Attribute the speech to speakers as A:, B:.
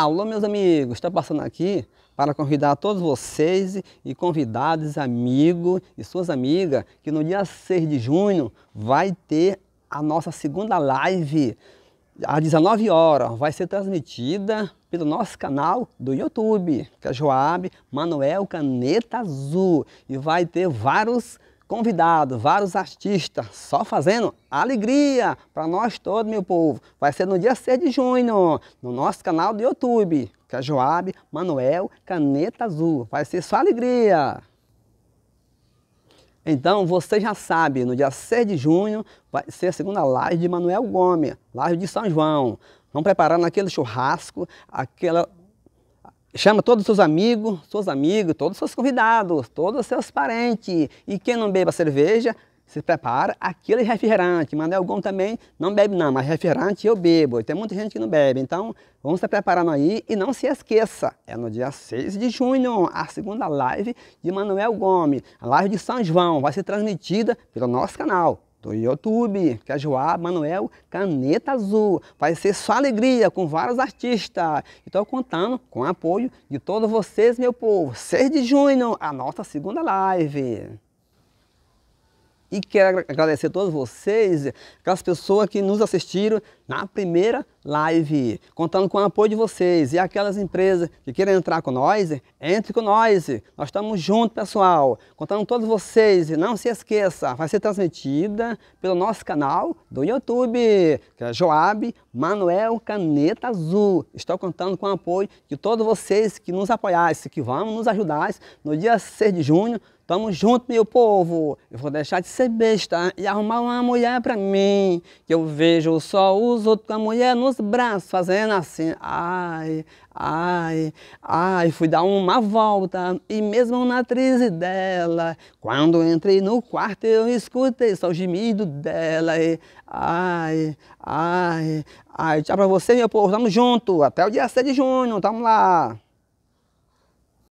A: Alô, meus amigos, estou tá passando aqui para convidar todos vocês e convidados, amigos e suas amigas, que no dia 6 de junho vai ter a nossa segunda live, às 19 horas. Vai ser transmitida pelo nosso canal do YouTube, que é Joab Manuel Caneta Azul. E vai ter vários convidado, vários artistas, só fazendo alegria para nós todos, meu povo. Vai ser no dia 6 de junho, no nosso canal do YouTube, que é Joab Manuel Caneta Azul. Vai ser só alegria. Então, você já sabe, no dia 6 de junho vai ser a segunda live de Manuel Gomes, live de São João. Vamos preparando aquele churrasco, aquela Chama todos os seus amigos, suas amigas, todos os seus convidados, todos os seus parentes. E quem não beba cerveja, se prepara aquele é refrigerante. Manuel é Gomes também não bebe não, mas refrigerante eu bebo. E tem muita gente que não bebe. Então, vamos se preparando aí e não se esqueça. É no dia 6 de junho, a segunda live de Manuel Gomes. A live de São João vai ser transmitida pelo nosso canal do YouTube, Cajuá, Manuel, Caneta Azul. Vai ser só alegria com vários artistas. Estou contando com o apoio de todos vocês, meu povo. 6 de junho, a nossa segunda live. E quero agradecer a todos vocês, aquelas pessoas que nos assistiram na primeira live Live, contando com o apoio de vocês e aquelas empresas que querem entrar com nós, entre com nós. Nós estamos juntos, pessoal. Contando com todos vocês. E não se esqueça, vai ser transmitida pelo nosso canal do YouTube, que é Joab Manuel Caneta Azul. Estou contando com o apoio de todos vocês que nos apoiassem, que vão nos ajudar no dia 6 de junho Tamo junto, meu povo. Eu vou deixar de ser besta e arrumar uma mulher pra mim. Que eu vejo só os outros com a mulher nos braços, fazendo assim, ai, ai, ai, fui dar uma volta, e mesmo na crise dela, quando entrei no quarto eu escutei só o gemido dela, e ai, ai, ai, tchau pra você, meu povo, tamo junto, até o dia 6 de junho, tamo lá.